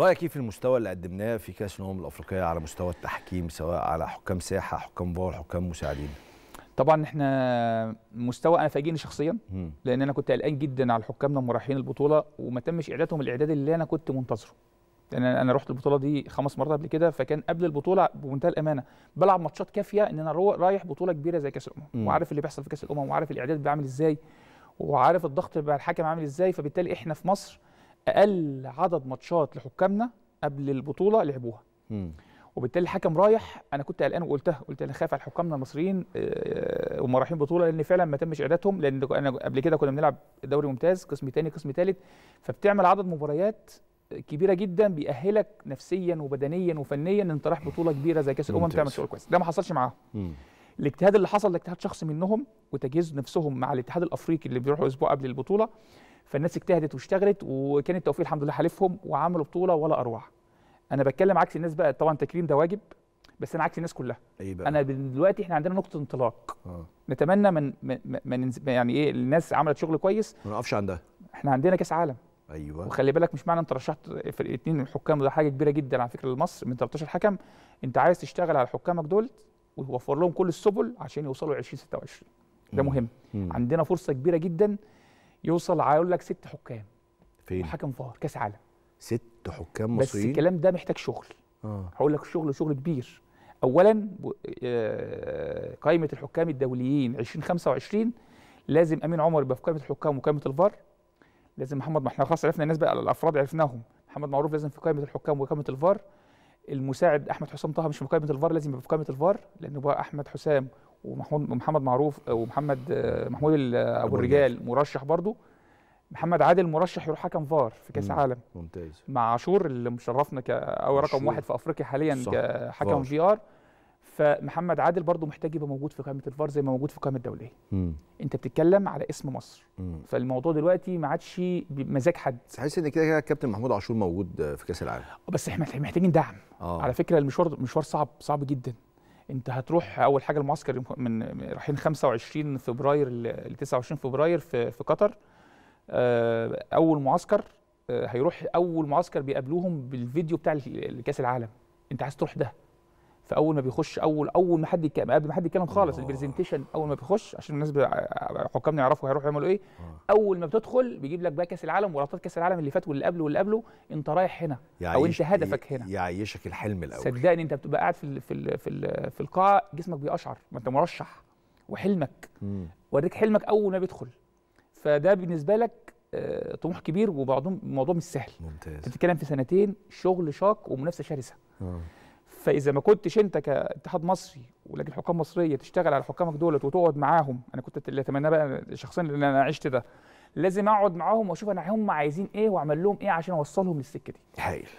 رايك ايه في المستوى اللي قدمناه في كاس الامم الافريقيه على مستوى التحكيم سواء على حكام ساحه حكام فار حكام مساعدين طبعا احنا مستوى انا فاجئني شخصيا لان انا كنت قلقان جدا على حكامنا رايحين البطوله وما تمش اعدادهم الاعداد اللي انا كنت منتظره لان انا رحت البطوله دي خمس مرات قبل كده فكان قبل البطوله بمنتهى الامانه بلعب ماتشات كافيه ان انا رايح بطوله كبيره زي كاس الامم وعارف اللي بيحصل في كاس الامم وعارف الاعداد بيعمل ازاي وعارف الضغط بتاع الحكم عامل ازاي فبالتالي احنا في مصر اقل عدد ماتشات لحكامنا قبل البطوله لعبوها وبالتالي الحكم رايح انا كنت قلقان وقلتها قلت انا خايف على حكامنا المصريين آه، وهم رايحين بطوله لان فعلا ما تمش اعدادهم لان انا قبل كده كنا بنلعب دوري ممتاز قسم ثاني قسم ثالث فبتعمل عدد مباريات كبيره جدا بيأهلك نفسيا وبدنيا وفنيا ان انت رايح بطوله كبيره زي كاس الامم تعمل شغل كويس ده ما حصلش معاهم الاجتهاد اللي حصل ده اجتهاد شخصي منهم وتجهيز نفسهم مع الاتحاد الافريقي اللي بيروحوا اسبوع قبل البطوله فالناس اجتهدت واشتغلت وكان التوفيق الحمد لله حالفهم وعملوا بطوله ولا اروع انا بتكلم عكس الناس بقى طبعا تكريم ده واجب بس انا عكس الناس كلها ايه بقى؟ انا دلوقتي احنا عندنا نقطه انطلاق آه. نتمنى من, من, من يعني ايه الناس عملت شغل كويس ما نقفش عندها احنا عندنا كاس عالم ايوه وخلي بالك مش معنى انت رشحت فرقتين حكام وده حاجه كبيره جدا على فكره لمصر من 13 حكم انت عايز تشتغل على حكامك دول وتوفر لهم كل السبل عشان يوصلوا 2026 ده مهم مم. عندنا فرصه كبيره جدا يوصل يقول لك ست حكام فين؟ وحكم فار كاس عالم ست حكام مصريين بس الكلام ده محتاج شغل اه هقول لك الشغل شغل كبير اولا آه، قائمه الحكام الدوليين 2025 لازم امين عمر يبقى في قائمه الحكام وقائمه الفار لازم محمد ما احنا خلاص عرفنا الناس بقى الافراد عرفناهم محمد معروف لازم في قائمه الحكام وقائمه الفار المساعد احمد حسام طه مش في قائمه الفار لازم يبقى في قائمه الفار لان بقى احمد حسام ومحمود محمد معروف آه، ومحمد آه، محمود آه، ابو الرجال مرشح برضه محمد عادل مرشح يروح حكم فار في كاس عالم ممتاز مع عاشور اللي مشرفنا كاول رقم واحد في افريقيا حاليا صح. كحكم في ار فمحمد عادل برضه محتاج يبقى موجود في قائمه الفار زي ما موجود في القائمه الدوليه مم. انت بتتكلم على اسم مصر مم. فالموضوع دلوقتي ما عادش بمزاج حد تحس ان كده كده كابتن محمود عاشور موجود في كاس العالم بس احنا محتاجين دعم آه. على فكره المشوار مشوار صعب صعب جدا انت هتروح اول حاجه المعسكر من رايحين 25 فبراير ل 29 فبراير في في قطر آه، اول معسكر آه، هيروح اول معسكر بيقابلوهم بالفيديو بتاع كاس العالم انت عايز تروح ده فاول ما بيخش اول اول ما حد يتكلم قبل ما حد يتكلم خالص البرزنتيشن اول ما بيخش عشان الناس حكامنا يعرفوا هيروحوا يعملوا ايه آه. اول ما بتدخل بيجيب لك بقى كاس العالم ولقطات كاس العالم اللي فات واللي قبله واللي قبله انت رايح هنا يعني او انت هدفك هنا يعيشك الحلم الاول صدقني انت بتبقى قاعد في الـ في الـ في, الـ في القاعه جسمك بيقشعر ما انت مرشح وحلمك وريك حلمك اول ما بيدخل فده بالنسبه لك آه، طموح كبير وبعضهم الموضوع مش سهل ممتاز بتتكلم في سنتين شغل شاق ومنافسه شرسه آه. فاذا ما كنتش انت كاتحاد مصري ولجنه حكام مصريه تشتغل على حكامك دولت وتقعد معاهم انا كنت اللي اتمناه بقى شخصيا لان انا عشت ده لازم اقعد معاهم واشوف انا هم عايزين ايه واعمل لهم ايه عشان اوصلهم للسكه دي هايل